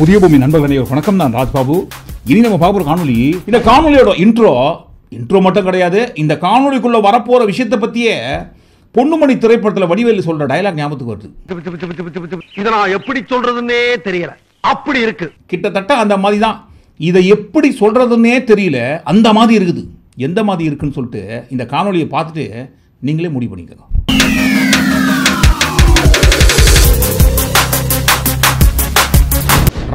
புதிய பூமி நண்பர்களே வணக்கம் நான் ராஜ்பாபு இனி நம்ம பார்க்குற காணொலி இந்த காணொலியோட இன்ட்ரோ இன்ட்ரோ மட்டும் கிடையாது இந்த காணொலிக்குள்ள வரப்போற விஷயத்தை பத்தியே பொண்ணுமணி திரைப்படத்தில் வடிவேலு சொல்ற டைலாக் ஞாபகத்துக்கு வருது இதை நான் எப்படி சொல்றதுன்னே தெரியல அப்படி இருக்கு கிட்டத்தட்ட அந்த மாதிரி தான் இதை எப்படி சொல்றதுன்னே தெரியல அந்த மாதிரி இருக்குது எந்த மாதிரி இருக்குன்னு சொல்லிட்டு இந்த காணொலியை பார்த்துட்டு நீங்களே முடிவு பண்ணிக்கலாம்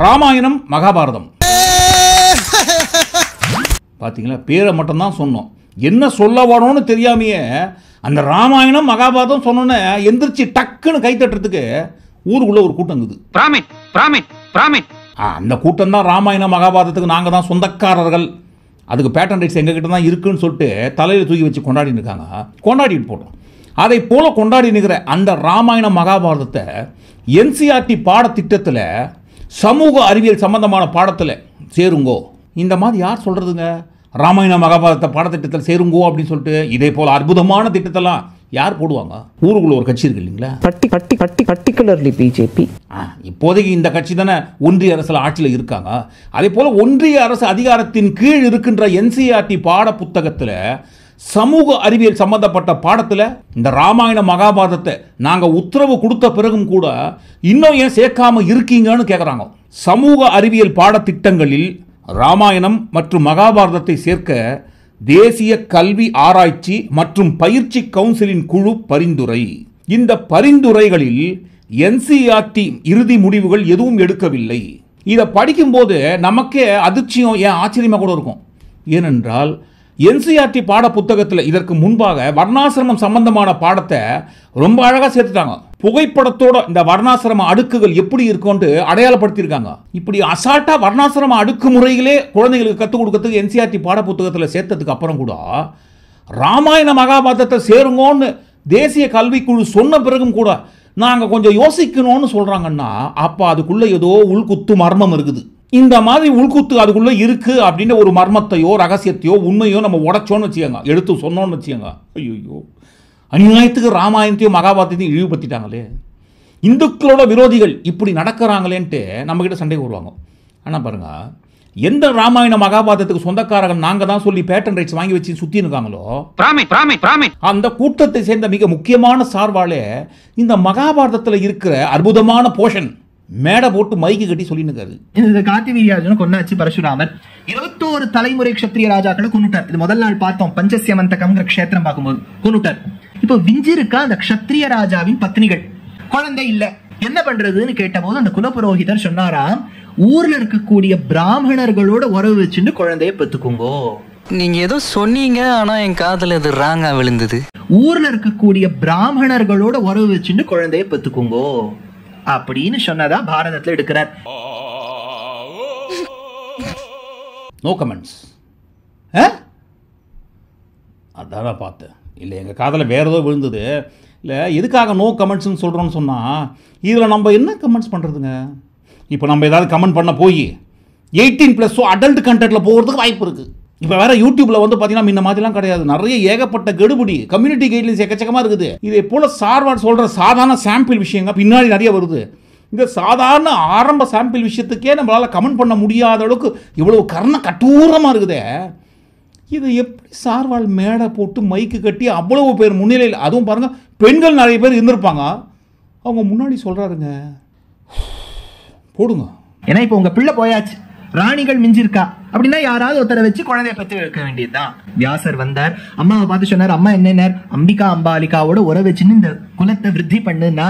ராமாயணம் மகாபாரதம் பார்த்தீங்களா பேரை மட்டும்தான் சொன்னோம் என்ன சொல்ல வரணும்னு தெரியாமையே அந்த ராமாயணம் மகாபாரதம் சொன்னோன்னே எந்திரிச்சு டக்குன்னு கைத்தட்டுறதுக்கு ஊருக்குள்ள ஒரு கூட்டம் இருக்குது அந்த கூட்டம் தான் ராமாயணம் மகாபாரதத்துக்கு நாங்கள் தான் சொந்தக்காரர்கள் அதுக்கு பேட்டன் ரைட்ஸ் எங்ககிட்ட தான் இருக்குன்னு சொல்லிட்டு தலையில் தூக்கி வச்சு கொண்டாடிட்டு இருக்காங்க கொண்டாடிட்டு போட்டோம் அதை போல கொண்டாடி நிற்கிற அந்த ராமாயண மகாபாரதத்தை என்சிஆர்டி பாடத்திட்டத்தில் சமூக அறிவியல் சம்பந்தமான பாடத்தில் சேருங்கோ இந்த மாதிரி யார் சொல்கிறதுங்க ராமாயண மகாபாரத பாடத்திட்டத்தில் சேருங்கோ அப்படின்னு சொல்லிட்டு இதே போல் அற்புதமான திட்டத்தெல்லாம் யார் போடுவாங்க ஊருக்குள்ள ஒரு கட்சி இருக்கு இல்லைங்களா கட்டி பட்டி பட்டி பர்டிகுலர்லி பிஜேபி இப்போதைக்கு இந்த கட்சி தானே ஒன்றிய அரசில் ஆட்சியில் இருக்காங்க அதே போல் ஒன்றிய அரசு அதிகாரத்தின் கீழ் இருக்கின்ற என்சிஆர்டி பாட புத்தகத்தில் சமூக அறிவியல் சம்பந்தப்பட்ட பாடத்தில் இந்த ராமாயண மகாபாரதத்தை நாங்கள் உத்தரவு கொடுத்த பிறகும் கூட இன்னும் ஏன் சேர்க்காமல் இருக்கீங்கன்னு கேட்குறாங்க சமூக அறிவியல் பாடத்திட்டங்களில் ராமாயணம் மற்றும் மகாபாரதத்தை சேர்க்க தேசிய கல்வி ஆராய்ச்சி மற்றும் பயிற்சி கவுன்சிலின் குழு பரிந்துரை இந்த பரிந்துரைகளில் என்சிஆர்டி இறுதி முடிவுகள் எதுவும் எடுக்கவில்லை இதை படிக்கும்போது நமக்கே அதிர்ச்சியும் ஏன் ஆச்சரியமாக கூட இருக்கும் ஏனென்றால் என்சிஆர்டி பாட புத்தகத்தில் இதற்கு முன்பாக வர்ணாசிரமம் சம்பந்தமான பாடத்தை ரொம்ப அழகாக சேர்த்துட்டாங்க புகைப்படத்தோட இந்த வர்ணாசிரம அடுக்குகள் எப்படி இருக்கும்னு அடையாளப்படுத்தியிருக்காங்க இப்படி அசால்ட்டாக வர்ணாசிரம அடுக்கு முறையிலே குழந்தைங்களுக்கு கற்றுக் கொடுக்கறதுக்கு என்சிஆர்டி பாட புத்தகத்தில் சேர்த்ததுக்கு அப்புறம் கூட ராமாயண மகாபாரதத்தை சேருங்கோன்னு தேசிய கல்விக்குழு சொன்ன பிறகும் கூட நாங்கள் கொஞ்சம் யோசிக்கணும்னு சொல்கிறாங்கன்னா அப்போ அதுக்குள்ளே ஏதோ உள்குத்து மர்மம் இருக்குது இந்த மாதிரி உள்குத்து அதுக்குள்ளே இருக்குது அப்படின்னு ஒரு மர்மத்தையோ ரகசியத்தையோ உண்மையோ நம்ம உடச்சோன்னு வச்சுக்கோங்க எடுத்து சொன்னோன்னு வச்சுக்கோங்க ஐயோ அநியாயத்துக்கு ராமாயணத்தையும் மகாபாரதத்தையும் இழிவுபடுத்திட்டாங்களே இந்துக்களோட விரோதிகள் இப்படி நடக்கிறாங்களேன்ட்டு நம்மக்கிட்ட சண்டை வருவாங்க ஆனால் பாருங்கள் எந்த ராமாயண மகாபாரதத்துக்கு சொந்தக்காரர்கள் நாங்க தான் சொல்லி பேட்டன் ரைட்ஸ் வாங்கி வச்சு சுத்தி இருக்காங்களோ அந்த கூட்டத்தை சேர்ந்த மிக முக்கியமான சார்பாலே இந்த மகாபாரதத்தில் இருக்கிற அற்புதமான போஷன் மேடை போட்டு மைக்கு கட்டி சொல்லினுக்காரு இந்த காத்தி வீரியார்ஜுன கொண்டாச்சு பரசுராமர் இருபத்தோரு தலைமுறை க்ஷத்ரிய ராஜாக்களை கொண்டுட்டார் இது முதல் நாள் பார்த்தோம் பஞ்சசியமந்தகம்ங்கிற க்ஷேத்திரம் பார்க்கும்போது கொண்டுட்டார் இப்போ விஞ்சிருக்கா அந்த க்ஷத்ரிய ராஜாவின் பத்னிகள் குழந்தை இல்ல என்ன பண்றதுன்னு கேட்டபோது அந்த குலபுரோகிதர் சொன்னாராம் ஊர்ல இருக்கக்கூடிய பிராமணர்களோட உறவு வச்சுட்டு குழந்தைய பெத்துக்குங்கோ நீங்க ஏதோ சொன்னீங்க ஆனா என் காதல அது ராங்கா விழுந்தது ஊர்ல இருக்கக்கூடிய பிராமணர்களோட உறவு வச்சுட்டு குழந்தைய பெத்துக்குங்கோ அப்படின்னு சொன்னதா பாரதத்தில் எடுக்கிறார் நோ கமெண்ட்ஸ் அதான் நான் பார்த்தேன் இல்லை எங்கள் காதில் வேறு ஏதோ விழுந்தது இல்லை எதுக்காக நோ கமெண்ட்ஸ்னு சொல்கிறோன்னு சொன்னால் இதில் நம்ம என்ன கமெண்ட்ஸ் பண்ணுறதுங்க இப்போ நம்ம ஏதாவது கமெண்ட் பண்ண போய் எயிட்டீன் ப்ளஸ் அடல்ட் கண்டென்ட்டில் போகிறதுக்கு வாய்ப்பு இருக்குது இப்போ வேற யூடியூப்ல வந்து பார்த்தீங்கன்னா இந்த மாதிரிலாம் கிடையாது நிறைய ஏகப்பட்ட கெடுபடி கம்யூனிட்டி கைட்லைன்ஸ் எக்கச்சக்கமாக இருக்குது இதை போல சார்வார் சொல்கிற சாதாரண சாம்பிள் விஷயங்க பின்னாடி நிறைய வருது இந்த சாதாரண ஆரம்ப சாம்பிள் விஷயத்துக்கே நம்மளால் கமெண்ட் பண்ண முடியாத அளவுக்கு இவ்வளோ கர்ண கட்டூரமாக இருக்குதே இது எப்படி சார்வால் மேடை போட்டு மைக்கு கட்டி அவ்வளவு பேர் முன்னிலையில் அதுவும் பாருங்கள் பெண்கள் நிறைய பேர் இருந்திருப்பாங்க அவங்க முன்னாடி சொல்கிறாருங்க போடுங்க ஏன்னா இப்போ உங்கள் பிள்ளை போயாச்சு ராணிகள் மிஞ்சிருக்கா அப்படின்னா யாராவது ஒருத்தரை வச்சு குழந்தைய பெற்று வைக்க வேண்டியதுதான் வியாசர் வந்தார் அம்மாவை பார்த்து சொன்னார் அம்மா என்னென்னார் அம்பிகா அம்பாலிகாவோட உறவு வச்சுன்னு இந்த குலத்தை விருத்தி பண்ணுன்னா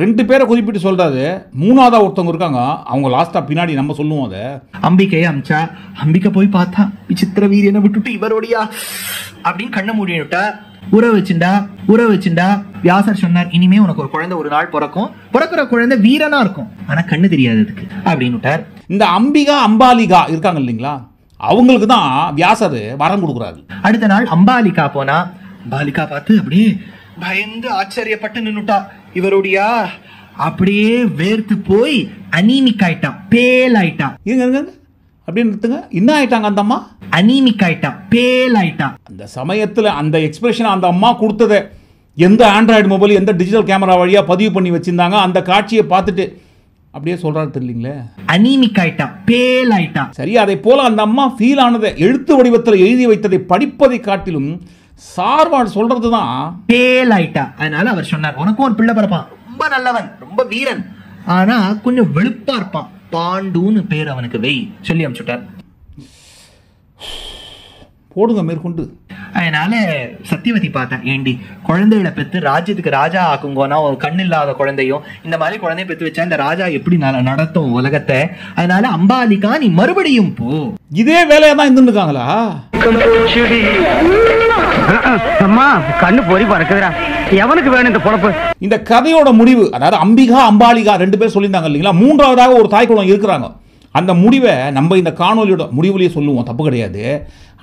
ரெண்டு பேரை குறிப்பிட்டு சொல்றாரு மூணாவதா ஒருத்தவங்க இருக்காங்க அவங்க லாஸ்டா பின்னாடி நம்ம சொல்லுவோம் அதை அம்பிக்கையை அமிச்சா அம்பிக்கை போய் பார்த்தா விசித்திர வீரியனை விட்டுட்டு இவருடையா அப்படின்னு கண்ணை விட்டா உற வச்சுண்டா உற வச்சுண்டா வியாசர் சொன்னார் இனிமே உனக்கு ஒரு குழந்தை ஒரு நாள் பிறக்கும் பிறக்கிற குழந்தை வீரனா இருக்கும் ஆனா கண்ணு தெரியாது அதுக்கு அப்படின்னு விட்டார் இந்த அம்பிகா அம்பாலிகா இருக்காங்க இல்லைங்களா அவங்களுக்கு தான் வியாசர் வரம் கொடுக்குறாரு அடுத்த நாள் அம்பாலிகா போனா அம்பாலிகா பார்த்து அப்படியே பயந்து ஆச்சரியப்பட்டு நின்னுட்டா இவருடைய அப்படியே வேர்த்து போய் அனிமிக் ஆயிட்டான் பேல் ஆயிட்டான் இருங்க இருங்க அப்படின்னு என்ன ஆயிட்டாங்க அந்த அம்மா அனிமிக் ஆயிட்டான் பேல் ஆயிட்டான் அந்த சமயத்தில் அந்த எக்ஸ்பிரஷன் அந்த அம்மா கொடுத்ததை எந்த ஆண்ட்ராய்டு மொபைல் எந்த டிஜிட்டல் கேமரா வழியாக பதிவு பண்ணி வச்சுருந்தாங்க அந்த காட்சியை பார்த்துட்டு அப்படியே சொல்றாரு தெரியலீங்களே அனிமிக் ஆயிட்டா பேல் ஆயிட்டா சரி அதை போல அந்த அம்மா ஃபீல் ஆனதை எழுத்து வடிவத்தில் எழுதி வைத்ததை படிப்பதை காட்டிலும் சார்வால் சொல்றதுதான் தான் பேல் ஆயிட்டா அதனால அவர் சொன்னார் உனக்கும் ஒரு பிள்ளை பிறப்பான் ரொம்ப நல்லவன் ரொம்ப வீரன் ஆனா கொஞ்சம் வெளுப்பா இருப்பான் பாண்டுன்னு பேர் அவனுக்கு வெய் சொல்லி அனுப்பிச்சுட்டார் போடுங்க மேற்கொண்டு அதனால சத்தியவதி பார்த்தேன் ஏண்டி குழந்தைகளை பெற்று ராஜ்யத்துக்கு ராஜா ஆக்குங்கன்னா ஒரு கண் இல்லாத குழந்தையும் இந்த மாதிரி குழந்தைய பெற்று வச்சா இந்த ராஜா எப்படி நடத்தும் உலகத்தை அதனால அம்பாலிகா நீ மறுபடியும் போ இதே வேலையா தான் இருந்துருக்காங்களா கண்ணு பொறி பறக்குதுடா எவனுக்கு வேணும் இந்த பொழப்பு இந்த கதையோட முடிவு அதாவது அம்பிகா அம்பாலிகா ரெண்டு பேர் சொல்லியிருந்தாங்க இல்லைங்களா மூன்றாவதாக ஒரு தாய் இருக்கிறாங்க அந்த முடிவை நம்ம இந்த காணொலியோட முடிவுலேயே சொல்லுவோம் தப்பு கிடையாது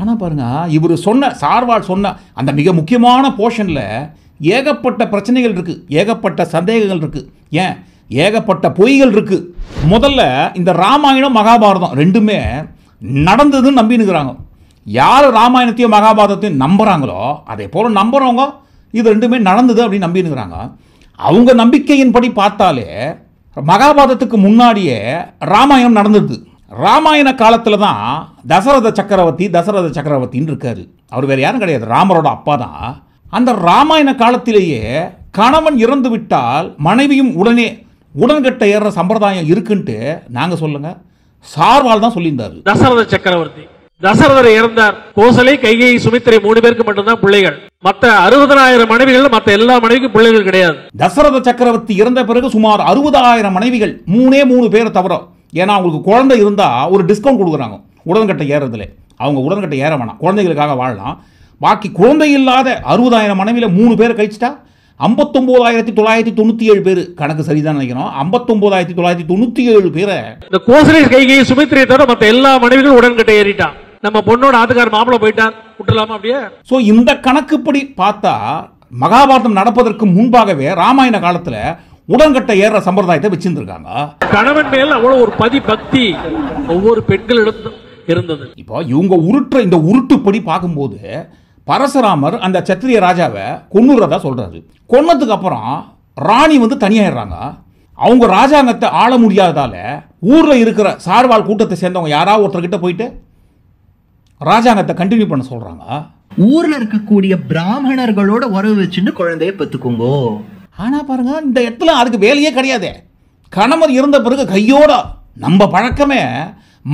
ஆனால் பாருங்கள் இவர் சொன்ன சார்வால் சொன்ன அந்த மிக முக்கியமான போர்ஷனில் ஏகப்பட்ட பிரச்சனைகள் இருக்குது ஏகப்பட்ட சந்தேகங்கள் இருக்குது ஏன் ஏகப்பட்ட பொய்கள் இருக்குது முதல்ல இந்த ராமாயணம் மகாபாரதம் ரெண்டுமே நடந்ததுன்னு நம்பினுக்கிறாங்க யார் ராமாயணத்தையும் மகாபாரதத்தையும் நம்புகிறாங்களோ அதே போல் நம்புகிறவங்க இது ரெண்டுமே நடந்தது அப்படின்னு நம்பினுக்கிறாங்க அவங்க நம்பிக்கையின்படி பார்த்தாலே மகாபாரதத்துக்கு முன்னாடியே ராமாயணம் நடந்தது ராமாயண காலத்தில் தான் தசரத சக்கரவர்த்தி தசரத சக்கரவர்த்தின்னு இருக்காரு அவர் வேறு யாரும் கிடையாது ராமரோட அப்பா தான் அந்த ராமாயண காலத்திலேயே கணவன் இறந்து விட்டால் மனைவியும் உடனே உடன்கட்ட ஏற சம்பிரதாயம் இருக்குன்ட்டு நாங்கள் சொல்லுங்கள் சார்வால் தான் சொல்லியிருந்தார் தசரத சக்கரவர்த்தி தசரதர் இறந்தார் கோசலை கைகை சுமித்திரை மூணு பேருக்கு மட்டும்தான் பிள்ளைகள் மற்ற அறுபதாயிரம் மனைவிகள் மற்ற எல்லா மனைவிக்கும் பிள்ளைகள் கிடையாது தசரத சக்கரவர்த்தி இறந்த பிறகு சுமார் அறுபதாயிரம் மனைவிகள் மூணே மூணு பேரை தவிர ஏன்னா அவங்களுக்கு குழந்தை இருந்தா ஒரு டிஸ்கவுண்ட் கொடுக்குறாங்க உடன்கட்டை ஏறதுல அவங்க உடன்கட்டை ஏற வேணாம் குழந்தைகளுக்காக வாழலாம் பாக்கி குழந்தை இல்லாத அறுபதாயிரம் மனைவியில் மூணு பேர் கழிச்சிட்டா ஐம்பத்தொம்போதாயிரத்தி தொள்ளாயிரத்தி தொண்ணூற்றி ஏழு பேர் கணக்கு சரிதான் நினைக்கிறோம் ஐம்பத்தொம்போதாயிரத்தி தொள்ளாயிரத்தி தொண்ணூற்றி ஏழு பேரை இந்த கோசலை கைகை சுமித்திரை தவிர மற்ற எல்லா மனைவிகளும் உடன்கட்டை ஏறிட்டான் நம்ம பொண்ணோட ஆத்துக்கார மாப்பிள்ள போயிட்டான் விட்டுலாமா அப்படியே ஸோ இந்த கணக்குப்படி பார்த்தா மகாபாரதம் நடப்பதற்கு முன்பாகவே ராமாயண காலத்தில் உடன்கட்டை ஏற சம்பிரதாயத்தை வச்சிருந்திருக்காங்க கணவன் மேல அவ்வளோ ஒரு பதி பக்தி ஒவ்வொரு பெண்களிடம் இருந்தது இப்போ இவங்க உருட்டுற இந்த உருட்டுப்படி பார்க்கும்போது பரசுராமர் அந்த சத்திரிய ராஜாவை கொன்னுறதா சொல்றாரு கொன்னதுக்கு அப்புறம் ராணி வந்து தனியாயிடுறாங்க அவங்க ராஜாங்கத்தை ஆள முடியாததால ஊரில் இருக்கிற சார்வால் கூட்டத்தை சேர்ந்தவங்க யாராவது ஒருத்தர்கிட்ட போயிட்டு ராஜாங்கத்தை கண்டினியூ பண்ண சொல்கிறாங்க ஊரில் இருக்கக்கூடிய பிராமணர்களோட உறவு வச்சுட்டு குழந்தைய பெற்றுக்கோங்கோ ஆனால் பாருங்க இந்த இடத்துல அதுக்கு வேலையே கிடையாது கணவர் இருந்த பிறகு கையோட நம்ம பழக்கமே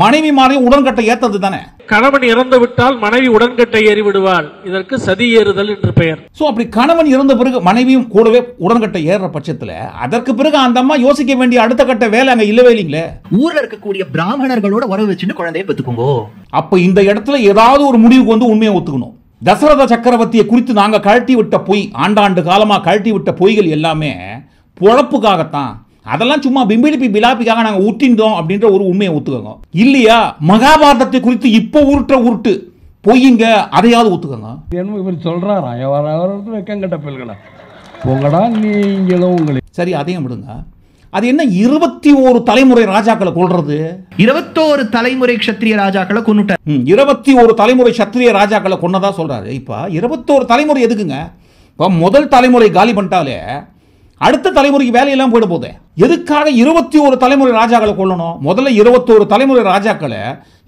மனைவி மாறி உடன்கட்டை ஏத்தது தானே கணவன் இறந்து விட்டால் மனைவி உடன்கட்டை ஏறி விடுவாள் இதற்கு சதி ஏறுதல் என்று பெயர் சோ அப்படி கணவன் இறந்த பிறகு மனைவியும் கூடவே உடன்கட்டை ஏறுற பட்சத்துல அதற்கு பிறகு அந்த அம்மா யோசிக்க வேண்டிய அடுத்த கட்ட வேலை அங்க இல்லவே இல்லைங்களே ஊர்ல இருக்கக்கூடிய பிராமணர்களோட உறவு வச்சுன்னு குழந்தைய பெத்துக்கோங்க அப்ப இந்த இடத்துல ஏதாவது ஒரு முடிவுக்கு வந்து உண்மையை ஒத்துக்கணும் தசரத சக்கரவர்த்தியை குறித்து நாங்க கழட்டி விட்ட பொய் ஆண்டாண்டு காலமா கழட்டி விட்ட பொய்கள் எல்லாமே பொழப்புக்காகத்தான் அதெல்லாம் சும்மா பிம்பிடிப்பி பிலாப்பிக்காக நாங்கள் ஊட்டின்றோம் அப்படின்ற ஒரு உண்மையை ஒத்துக்கோங்க இல்லையா மகாபாரதத்தை குறித்து இப்போ உருட்டுற உருட்டு பொய்யுங்க அதையாவது ஒத்துக்கோங்க சரி அதையும் விடுங்க அது என்ன இருபத்தி ஒரு தலைமுறை ராஜாக்களை கொள்றது இருபத்தோரு தலைமுறை கஷத்திரிய ராஜாக்களை கொண்டுட்டார் இருபத்தி ஒரு தலைமுறை சத்திரிய ராஜாக்களை கொண்டதா சொல்றாரு இப்போ இருபத்தோரு தலைமுறை எதுக்குங்க இப்போ முதல் தலைமுறை காலி பண்ணிட்டாலே அடுத்த தலைமுறைக்கு வேலையெல்லாம் போயிட போகுது எதுக்காக இருபத்தி ஒரு தலைமுறை ராஜாக்களை கொள்ளணும் முதல்ல இருபத்தோரு தலைமுறை ராஜாக்களை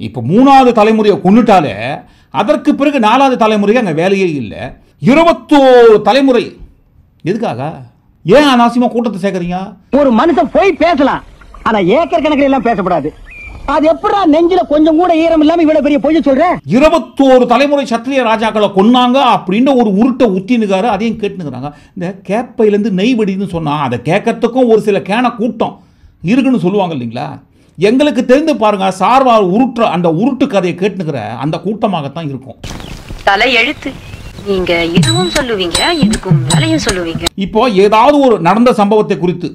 இப்போ மூணாவது தலைமுறையை கொண்டுட்டாலே அதற்கு பிறகு நாலாவது தலைமுறைக்கு அங்கே வேலையே இல்லை இருபத்தோரு தலைமுறை எதுக்காக ஏன் அனாவசியமாக கூட்டத்தை சேர்க்குறீங்க ஒரு மனுஷன் போய் பேசலாம் ஆனால் ஏக்கர் கணக்கில் எல்லாம் பேசப்படாது அது எப்படா நெஞ்சில கொஞ்சம் கூட ஈரம் இல்லாம இவ்வளவு பெரிய பொய்ய சொல்ற இருபத்தோரு தலைமுறை சத்திரிய ராஜாக்களை கொன்னாங்க அப்படின்னு ஒரு உருட்டை உத்தினுக்காரு அதையும் கேட்டுனுக்குறாங்க இந்த கேப்பையில இருந்து நெய் வெடின்னு சொன்னா அதை கேட்கறதுக்கும் ஒரு சில கேன கூட்டம் இருக்குன்னு சொல்லுவாங்க இல்லைங்களா எங்களுக்கு தெரிந்து பாருங்க சார்வார் உருட்டுற அந்த உருட்டு கதையை கேட்டுனுக்கிற அந்த கூட்டமாகத்தான் இருக்கும் தலை எழுத்து நீங்க இதுவும் சொல்லுவீங்க இதுக்கும் தலையும் சொல்லுவீங்க இப்போ ஏதாவது ஒரு நடந்த சம்பவத்தை குறித்து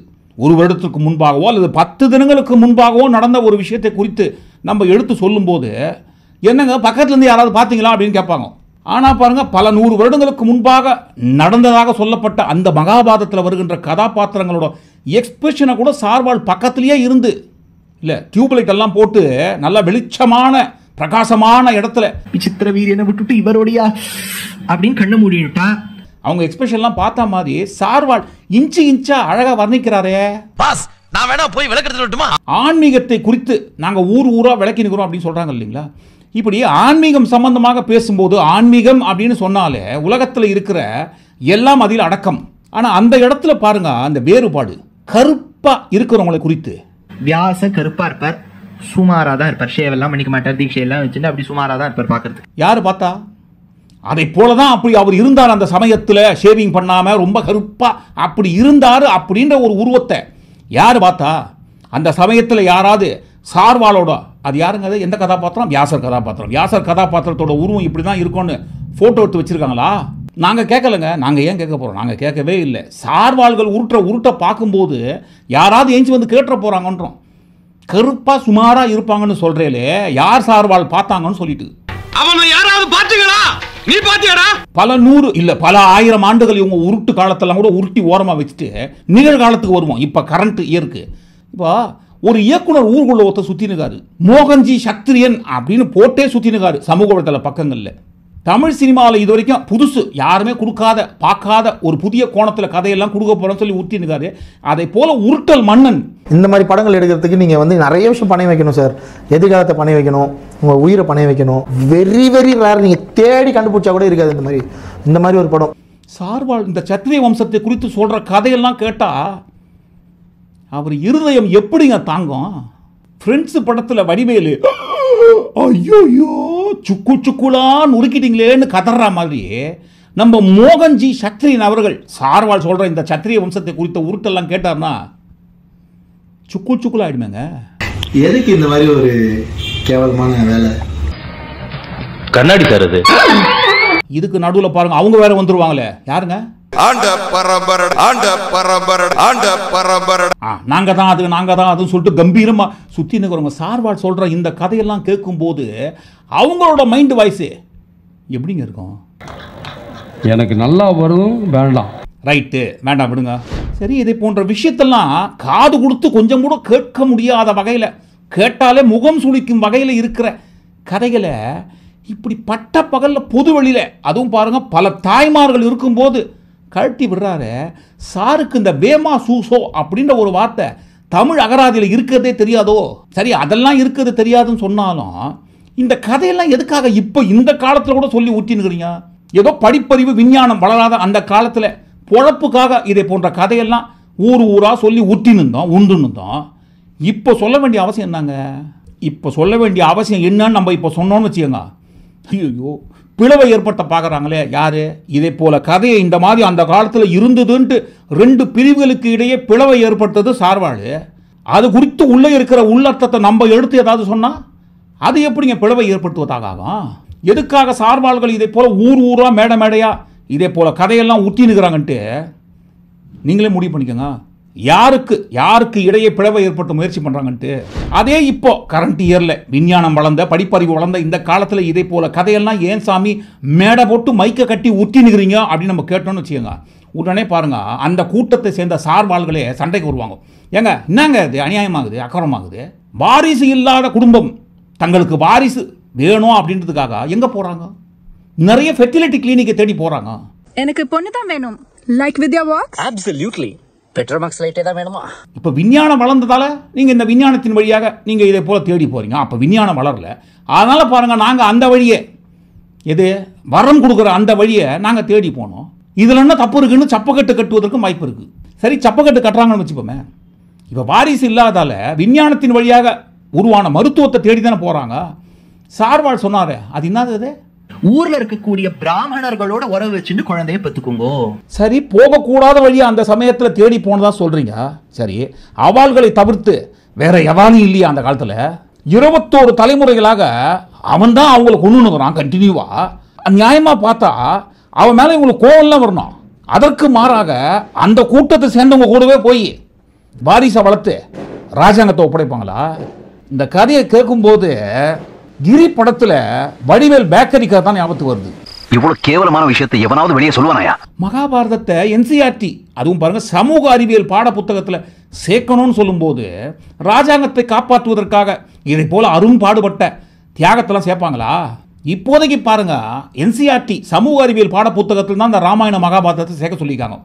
ஒரு வருடத்துக்கு முன்பாகவோ அல்லது பத்து தினங்களுக்கு முன்பாகவோ நடந்த ஒரு விஷயத்தை குறித்து நம்ம எடுத்து சொல்லும்போது என்னங்க பக்கத்துலேருந்து யாராவது பார்த்தீங்களா அப்படின்னு கேட்பாங்க ஆனால் பாருங்கள் பல நூறு வருடங்களுக்கு முன்பாக நடந்ததாக சொல்லப்பட்ட அந்த மகாபாரதத்தில் வருகின்ற கதாபாத்திரங்களோட எக்ஸ்பிரஷனை கூட சார்வால் பக்கத்துலேயே இருந்து இல்லை டியூப்லைட் எல்லாம் போட்டு நல்லா வெளிச்சமான பிரகாசமான இடத்துல விசித்திர வீரியனை விட்டுட்டு இவருடைய அப்படின்னு கண்ணு மூடிட்டா அவங்க எக்ஸ்பிரஷன்லாம் பார்த்தா மாதிரி சார்வால் இன்ச்சு இன்ச்சா அழகாக வர்ணிக்கிறாரே பாஸ் நான் வேணா போய் விட்டுமா ஆன்மீகத்தை குறித்து நாங்கள் ஊர் ஊராக விளக்கி நிற்கிறோம் அப்படின்னு சொல்கிறாங்க இல்லைங்களா இப்படி ஆன்மீகம் சம்பந்தமாக பேசும்போது ஆன்மீகம் அப்படின்னு சொன்னாலே உலகத்தில் இருக்கிற எல்லாம் அதில் அடக்கம் ஆனால் அந்த இடத்துல பாருங்க அந்த வேறுபாடு கருப்பாக இருக்கிறவங்களை குறித்து வியாச கருப்பாக இருப்பார் சுமாராக தான் இருப்பார் ஷேவெல்லாம் பண்ணிக்க மாட்டார் தீட்சையெல்லாம் வச்சுட்டு அப்படி சுமாராக தான் இருப்பார் பார்க்கறது யார் பார்த்தா அதை போல தான் அப்படி அவர் இருந்தார் அந்த சமயத்தில் ஷேவிங் பண்ணாமல் ரொம்ப கருப்பாக அப்படி இருந்தார் அப்படின்ற ஒரு உருவத்தை யார் பார்த்தா அந்த சமயத்தில் யாராவது சார்வாலோட அது யாருங்க எந்த கதாபாத்திரம் வியாசர் கதாபாத்திரம் வியாசர் கதாபாத்திரத்தோட உருவம் இப்படி தான் இருக்கும்னு ஃபோட்டோ எடுத்து வச்சுருக்காங்களா நாங்கள் கேட்கலங்க நாங்கள் ஏன் கேட்க போகிறோம் நாங்கள் கேட்கவே இல்லை சார்வாள்கள் உருட்டுற உருட்டை பார்க்கும்போது யாராவது ஏஞ்சி வந்து கேட்டுற போகிறாங்கன்றோம் கருப்பாக சுமாராக இருப்பாங்கன்னு சொல்கிறேலே யார் சார்வாள் பார்த்தாங்கன்னு சொல்லிட்டு நீ பாத்தியாடா பல நூறு இல்ல பல ஆயிரம் ஆண்டுகள் இவங்க உருட்டு காலத்தெல்லாம் கூட உருட்டி ஓரமா வச்சுட்டு நிகழ்காலத்துக்கு வருவோம் இப்ப கரண்ட் இயருக்கு இப்போ ஒரு இயக்குனர் ஊர்குள்ள ஒருத்த சுத்தினுக்காரு மோகன்ஜி சக்திரியன் அப்படின்னு போட்டே சுத்தினுக்காரு சமூக வலைத்தள பக்கங்கள்ல தமிழ் சினிமாவில் இது வரைக்கும் புதுசு யாருமே கொடுக்காத பார்க்காத ஒரு புதிய கோணத்தில் கதையெல்லாம் கொடுக்க போகிறோம்னு சொல்லி இருக்காரு அதை போல் உருட்டல் மன்னன் இந்த மாதிரி படங்கள் எடுக்கிறதுக்கு நீங்கள் வந்து நிறைய விஷயம் பணைய வைக்கணும் சார் எதிர்காலத்தை பணைய வைக்கணும் உங்கள் உயிரை பணைய வைக்கணும் வெரி வெரி ரேர் நீங்கள் தேடி கண்டுபிடிச்சா கூட இருக்காது இந்த மாதிரி இந்த மாதிரி ஒரு படம் சார்வால் இந்த சத்திரிய வம்சத்தை குறித்து சொல்கிற கதையெல்லாம் கேட்டால் அவர் இருதயம் எப்படிங்க தாங்கும் ஃப்ரெண்ட்ஸு படத்தில் வடிவேலு ஐயோ சுக்கு சுக்குலான்னு உருக்கிட்டீங்களேன்னு கதற மாதிரியே நம்ம மோகன்ஜி சத்ரியன் அவர்கள் சார்வால் சொல்கிற இந்த சத்திரிய வம்சத்தை குறித்த உருட்டெல்லாம் கேட்டார்னா சுக்கு சுக்குலா ஆயிடுமேங்க எதுக்கு இந்த மாதிரி ஒரு கேவலமான வேலை கண்ணாடி தருது இதுக்கு நடுவில் பாருங்க அவங்க வேற வந்துருவாங்களே யாருங்க ஆண்ட பரபர ஆண்ட பரபர ஆண்ட பரபர நாங்க தான் அது நாங்க தான் அதுன்னு சொல்லிட்டு கம்பீரமா சுத்தி நிற்கிறவங்க சார்வால் சொல்ற இந்த கதையெல்லாம் கேட்கும்போது அவங்களோட மைண்ட் வாய்ஸ் எப்படிங்க இருக்கும் எனக்கு நல்லா வரும் வேண்டாம் ரைட்டு வேண்டாம் விடுங்க சரி இதை போன்ற விஷயத்தெல்லாம் காது கொடுத்து கொஞ்சம் கூட கேட்க முடியாத வகையில் கேட்டாலே முகம் சுளிக்கும் வகையில் இருக்கிற கதைகளை இப்படி பட்ட பகலில் பொது வெளியில் அதுவும் பாருங்கள் பல தாய்மார்கள் இருக்கும்போது கழட்டி விடுறாரு சாருக்கு இந்த வேமா சூசோ அப்படின்ற ஒரு வார்த்தை தமிழ் அகராதியில் இருக்கிறதே தெரியாதோ சரி அதெல்லாம் இருக்கிறது தெரியாதுன்னு சொன்னாலும் இந்த கதையெல்லாம் எதுக்காக இப்போ இந்த காலத்தில் கூட சொல்லி ஊற்றினுக்கிறீங்க ஏதோ படிப்பறிவு விஞ்ஞானம் வளராத அந்த காலத்தில் பொழப்புக்காக இதை போன்ற கதையெல்லாம் ஊர் ஊராக சொல்லி ஊற்றினுந்தோம் உண்டுன்னுந்தோம் இப்போ சொல்ல வேண்டிய அவசியம் என்னங்க இப்போ சொல்ல வேண்டிய அவசியம் என்னன்னு நம்ம இப்போ சொன்னோன்னு வச்சுக்கோங்க ஐயோ பிளவை ஏற்பட்ட பார்க்குறாங்களே யார் இதே போல் கதையை இந்த மாதிரி அந்த காலத்தில் இருந்ததுன்ட்டு ரெண்டு பிரிவுகளுக்கு இடையே பிளவை ஏற்பட்டது சார்வாள் அது குறித்து உள்ளே இருக்கிற உள்ளர்த்தத்தை நம்ம எடுத்து ஏதாவது சொன்னால் அது எப்படிங்க பிளவை ஏற்படுத்துவதாக ஆகும் எதுக்காக சார்வாள்கள் இதே போல் ஊர் ஊராக மேடை மேடையாக இதே போல் கதையெல்லாம் ஊற்றினுக்கிறாங்கன்ட்டு நீங்களே முடிவு பண்ணிக்கோங்க யாருக்கு யாருக்கு இடையே பிளவை ஏற்பட்ட முயற்சி பண்ணுறாங்கன்ட்டு அதே இப்போ கரண்ட் இயரில் விஞ்ஞானம் வளர்ந்த படிப்பறிவு வளர்ந்த இந்த காலத்தில் இதே போல் கதையெல்லாம் ஏன் சாமி மேடை போட்டு மைக்கை கட்டி நிற்கிறீங்க அப்படின்னு நம்ம கேட்டோம்னு வச்சுக்கோங்க உடனே பாருங்கள் அந்த கூட்டத்தை சேர்ந்த சார்பாள்களே சண்டைக்கு வருவாங்க ஏங்க என்னங்க இது அநியாயமாகுது அக்கரமாகுது வாரிசு இல்லாத குடும்பம் தங்களுக்கு வாரிசு வேணும் அப்படின்றதுக்காக எங்கே போகிறாங்க நிறைய ஃபெர்டிலிட்டி கிளினிக்கை தேடி போகிறாங்க எனக்கு பொண்ணு தான் வேணும் like Vidya Vox absolutely petrol marks லைட்டே தான் வேணுமா இப்போ விஞ்ஞானம் வளர்ந்ததால் நீங்கள் இந்த விஞ்ஞானத்தின் வழியாக நீங்கள் இதை போல் தேடி போகிறீங்க அப்போ விஞ்ஞானம் வளரல அதனால் பாருங்கள் நாங்கள் அந்த வழியே எது வரம் கொடுக்குற அந்த வழியை நாங்கள் தேடி போனோம் இதில் என்ன தப்பு இருக்குன்னு சப்பக்கட்டு கட்டுவதற்கும் வாய்ப்பு இருக்குது சரி சப்பக்கட்டு கட்டுறாங்கன்னு வச்சுப்போமே இப்போ வாரிசு இல்லாதால் விஞ்ஞானத்தின் வழியாக உருவான மருத்துவத்தை தேடி தானே போகிறாங்க சார்வால் சொன்னார் அது என்னது ஊர்ல இருக்கக்கூடிய பிராமணர்களோட உறவு வச்சுட்டு குழந்தைய பெற்றுக்கோங்க சரி போகக்கூடாத வழியா அந்த சமயத்துல தேடி போனதா சொல்றீங்க சரி அவள்களை தவிர்த்து வேற எவானும் இல்லையா அந்த காலத்துல இருபத்தோரு தலைமுறைகளாக அவன் தான் அவங்களை கொண்டுனுக்குறான் கண்டினியூவா நியாயமா பார்த்தா அவன் மேல இவங்களுக்கு கோவம்லாம் வரணும் அதற்கு மாறாக அந்த கூட்டத்தை சேர்ந்தவங்க கூடவே போய் வாரிசை வளர்த்து ராஜாங்கத்தை ஒப்படைப்பாங்களா இந்த கதையை கேட்கும்போது கிரி படத்துல வடிவேல் பேக்கரிக்காக தான் ஞாபகத்துக்கு வருது இவ்வளவு கேவலமான விஷயத்தை எவனாவது வெளியே சொல்லுவானாயா மகாபாரதத்தை என்சிஆர்டி e அதுவும் பாருங்க சமூக அறிவியல் பாட புத்தகத்தில் சேர்க்கணும்னு சொல்லும்போது ராஜாங்கத்தை காப்பாற்றுவதற்காக இதை போல அரும் பாடுபட்ட தியாகத்தெல்லாம் சேர்ப்பாங்களா இப்போதைக்கு பாருங்க என்சிஆர்டி e சமூக அறிவியல் பாட புத்தகத்தில் தான் இந்த ராமாயண மகாபாரதத்தை சேர்க்க சொல்லியிருக்காங்க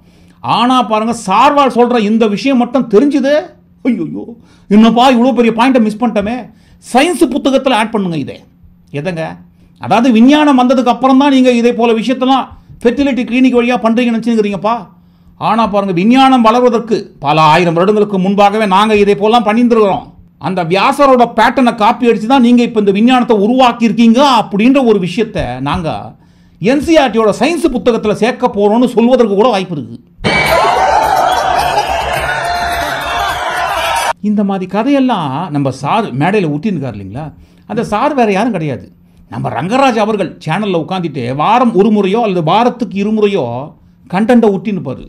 ஆனால் பாருங்க சார்வால் சொல்கிற இந்த விஷயம் மட்டும் தெரிஞ்சுது ஐயோ என்னப்பா இவ்வளோ பெரிய பாயிண்ட்டை மிஸ் பண்ணிட்டோமே சயின்ஸ் புத்தகத்தில் ஆட் பண்ணுங்க இதை எதங்க அதாவது விஞ்ஞானம் வந்ததுக்கு அப்புறம் தான் நீங்கள் இதே போல விஷயத்தெல்லாம் ஃபெர்டிலிட்டி கிளினிக் வழியாக பண்ணுறீங்கன்னு நினச்சிங்கிறீங்கப்பா ஆனால் பாருங்கள் விஞ்ஞானம் வளர்வதற்கு பல ஆயிரம் வருடங்களுக்கு முன்பாகவே நாங்கள் இதை போலாம் பண்ணியிருந்துருக்கிறோம் அந்த வியாசரோட பேட்டனை காப்பி அடித்து தான் நீங்கள் இப்போ இந்த விஞ்ஞானத்தை உருவாக்கியிருக்கீங்க அப்படின்ற ஒரு விஷயத்தை நாங்கள் என்சிஆர்டியோட e சயின்ஸ் புத்தகத்தில் சேர்க்க போகிறோன்னு சொல்வதற்கு கூட வாய்ப்பு இருக்குது இந்த மாதிரி கதையெல்லாம் நம்ம சார் மேடையில் ஊற்றிருக்கார் இல்லைங்களா அந்த சார் வேறு யாரும் கிடையாது நம்ம ரங்கராஜ் அவர்கள் சேனலில் உட்காந்துட்டு வாரம் ஒரு முறையோ அல்லது வாரத்துக்கு இருமுறையோ கண்டென்ட்டை ஊற்றினுப்பார்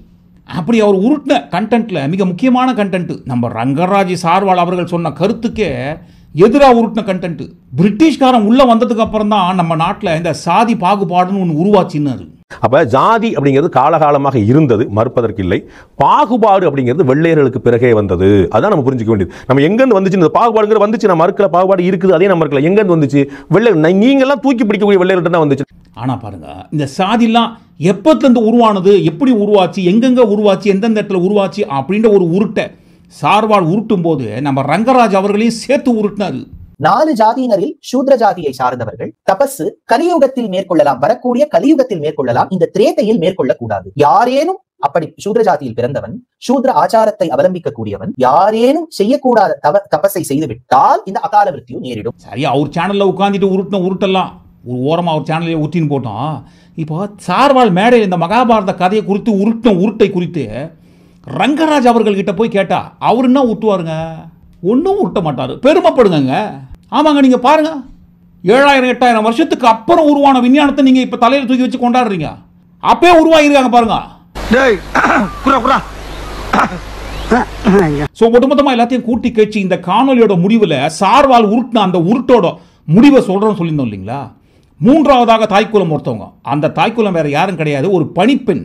அப்படி அவர் உருட்டின கண்டென்ட்டில் மிக முக்கியமான கண்டென்ட்டு நம்ம ரங்கராஜ் சார்வால் அவர்கள் சொன்ன கருத்துக்கே எதிராக உருட்டின கண்டென்ட் பிரிட்டிஷ்காரன் உள்ளே வந்ததுக்கு அப்புறம் தான் நம்ம நாட்டில் இந்த சாதி பாகுபாடுன்னு ஒன்று அது அப்போ ஜாதி அப்படிங்கிறது காலகாலமாக இருந்தது மறுப்பதற்கு இல்லை பாகுபாடு அப்படிங்கிறது வெள்ளையர்களுக்கு பிறகே வந்தது அதான் நம்ம புரிஞ்சுக்க வேண்டியது நம்ம எங்கேருந்து வந்துச்சு இந்த பாகுபாடுங்கிற வந்துச்சு நம்ம மறுக்கல பாகுபாடு இருக்குது அதே நம்ம இருக்கல எங்கேருந்து வந்துச்சு வெள்ளை நீங்கள்லாம் தூக்கி பிடிக்கக்கூடிய வெள்ளையர்கள் தான் வந்துச்சு ஆனால் பாருங்க இந்த சாதிலாம் எப்பத்துலேருந்து உருவானது எப்படி உருவாச்சு எங்கெங்கே உருவாச்சு எந்தெந்த இடத்துல உருவாச்சு அப்படின்ற ஒரு உருட்டை சார்வால் உருட்டும் போது நம்ம ரங்கராஜ் அவர்களையும் சேர்த்து உருட்டினாரு நாலு ஜாதியினரில் சூத்ர ஜாதியை சார்ந்தவர்கள் தபஸ் கலியுகத்தில் மேற்கொள்ளலாம் வரக்கூடிய கலியுகத்தில் மேற்கொள்ளலாம் இந்த திரேத்தையில் மேற்கொள்ளக்கூடாது யாரேனும் அப்படி சூத்ர ஜாதியில் பிறந்தவன் சூத்ர ஆச்சாரத்தை அவலம்பிக்க கூடியவன் யாரேனும் செய்யக்கூடாத தவ தபஸை செய்து விட்டால் இந்த அகால விருத்தியும் நேரிடும் சரி அவர் சேனல்ல உட்காந்துட்டு உருட்டின உருட்டெல்லாம் ஒரு ஓரமா ஒரு சேனல்ல ஊற்றின்னு போட்டோம் இப்போ சார்வால் மேடையில் இந்த மகாபாரத கதையை குறித்து உருட்டின உருட்டை குறித்து ரங்கராஜ் அவர்கள்கிட்ட போய் கேட்டால் அவர் என்ன ஊட்டுவாருங்க ஒன்றும் ஊட்ட மாட்டார் பெருமைப்படுங்க ஆமாங்க நீங்கள் பாருங்க ஏழாயிரம் எட்டாயிரம் வருஷத்துக்கு அப்புறம் உருவான விஞ்ஞானத்தை நீங்கள் இப்போ தலையில் தூக்கி வச்சு கொண்டாடுறீங்க அப்பே உருவாகிருக்காங்க பாருங்க ஸோ ஒட்டுமொத்தமாக எல்லாத்தையும் கூட்டி கழிச்சு இந்த காணொலியோட முடிவில் சார்வால் உருட்டின அந்த உருட்டோட முடிவை சொல்கிறோம் சொல்லியிருந்தோம் இல்லைங்களா மூன்றாவதாக தாய்க்குலம் ஒருத்தவங்க அந்த தாய்க்குலம் வேற யாரும் கிடையாது ஒரு பணிப்பெண்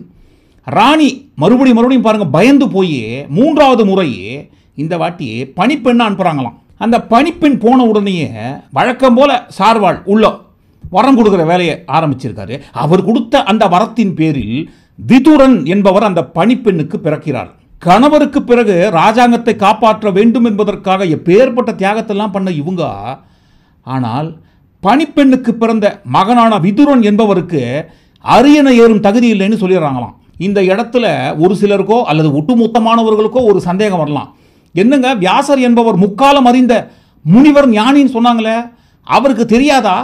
ராணி மறுபடியும் மறுபடியும் பாருங்கள் பயந்து போய் மூன்றாவது முறையே இந்த வாட்டி பனிப்பெண்ணை அனுப்புகிறாங்களாம் அந்த பனிப்பெண் போன உடனேயே வழக்கம் போல் சார்வாள் உள்ள வரம் கொடுக்குற வேலையை ஆரம்பிச்சிருக்காரு அவர் கொடுத்த அந்த வரத்தின் பேரில் விதுரன் என்பவர் அந்த பனிப்பெண்ணுக்கு பிறக்கிறார் கணவருக்கு பிறகு ராஜாங்கத்தை காப்பாற்ற வேண்டும் என்பதற்காக எப்பேற்பட்ட தியாகத்தெல்லாம் பண்ண இவங்க ஆனால் பனிப்பெண்ணுக்கு பிறந்த மகனான விதுரன் என்பவருக்கு அரியணை ஏறும் தகுதி இல்லைன்னு சொல்லிடுறாங்களாம் இந்த இடத்துல ஒரு சிலருக்கோ அல்லது ஒட்டுமொத்தமானவர்களுக்கோ ஒரு சந்தேகம் வரலாம் என்னங்க வியாசர் என்பவர் முக்காலம் அறிந்த முனிவர் ஞானின்னு சொன்னாங்களே அவருக்கு தெரியாதா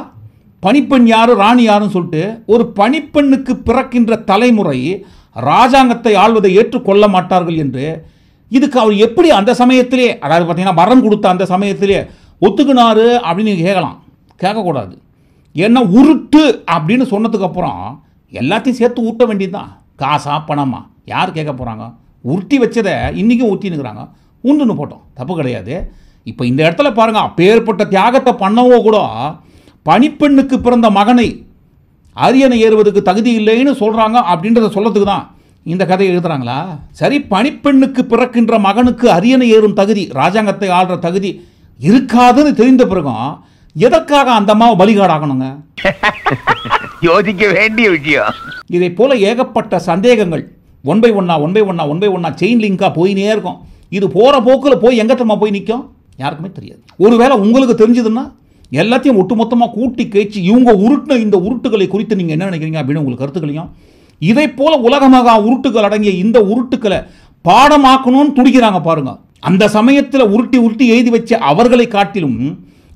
பனிப்பெண் யாரு ராணி யாருன்னு சொல்லிட்டு ஒரு பனிப்பெண்ணுக்கு பிறக்கின்ற தலைமுறை ராஜாங்கத்தை ஆள்வதை ஏற்றுக்கொள்ள மாட்டார்கள் என்று இதுக்கு அவர் எப்படி அந்த சமயத்திலே அதாவது பார்த்தீங்கன்னா வரம் கொடுத்த அந்த சமயத்திலே ஒத்துக்கினாரு அப்படின்னு கேட்கலாம் கேட்கக்கூடாது ஏன்னா உருட்டு அப்படின்னு சொன்னதுக்கப்புறம் எல்லாத்தையும் சேர்த்து ஊட்ட வேண்டியதுதான் காசா பணமா யார் கேட்க போகிறாங்க உருட்டி வச்சதை இன்றைக்கும் ஊற்றினுக்கிறாங்க உண்டுன்னு போட்டோம் தப்பு கிடையாது இப்போ இந்த இடத்துல பாருங்கள் அப்பேற்பட்ட தியாகத்தை பண்ணவோ கூட பனிப்பெண்ணுக்கு பிறந்த மகனை அரியணை ஏறுவதற்கு தகுதி இல்லைன்னு சொல்கிறாங்க அப்படின்றத சொல்கிறதுக்கு தான் இந்த கதையை எழுதுகிறாங்களா சரி பனிப்பெண்ணுக்கு பிறக்கின்ற மகனுக்கு அரியணை ஏறும் தகுதி ராஜாங்கத்தை ஆள்ற தகுதி இருக்காதுன்னு தெரிந்த பிறகும் எதற்காக அந்த அம்மாவை பலிகாடாகணுங்க யோசிக்க வேண்டிய விஷயம் இதை போல ஏகப்பட்ட சந்தேகங்கள் ஒன் பை ஒன்னா ஒன் பை ஒன்னா ஒன் பை ஒன்னா செயின் லிங்காக போயினே இருக்கும் இது போகிற போக்கில் போய் எங்கத்தம்மா போய் நிற்கும் யாருக்குமே தெரியாது ஒருவேளை உங்களுக்கு தெரிஞ்சதுன்னா எல்லாத்தையும் ஒட்டுமொத்தமாக கூட்டி கேச்சு இவங்க உருட்டின இந்த உருட்டுகளை குறித்து நீங்கள் என்ன நினைக்கிறீங்க அப்படின்னு உங்களுக்கு கருத்துக்களையும் இதை போல உலகமாக உருட்டுகள் அடங்கிய இந்த உருட்டுக்களை பாடமாக்கணும்னு துடிக்கிறாங்க பாருங்க அந்த சமயத்தில் உருட்டி உருட்டி எழுதி வச்ச அவர்களை காட்டிலும்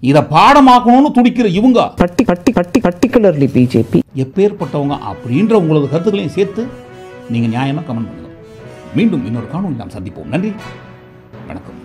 இதை பாடமாக்கணும்னு துடிக்கிற இவங்க கட்டி கட்டி கட்டி கட்டி பர்டிகுலர்லி பிஜேபி எப்பேற்பட்டவங்க அப்படின்ற உங்களது கருத்துக்களையும் சேர்த்து நீங்கள் நியாயமாக கமெண்ட் பண்ணுங்கள் மீண்டும் இன்னொரு காணொலி நாம் சந்திப்போம் நன்றி வணக்கம்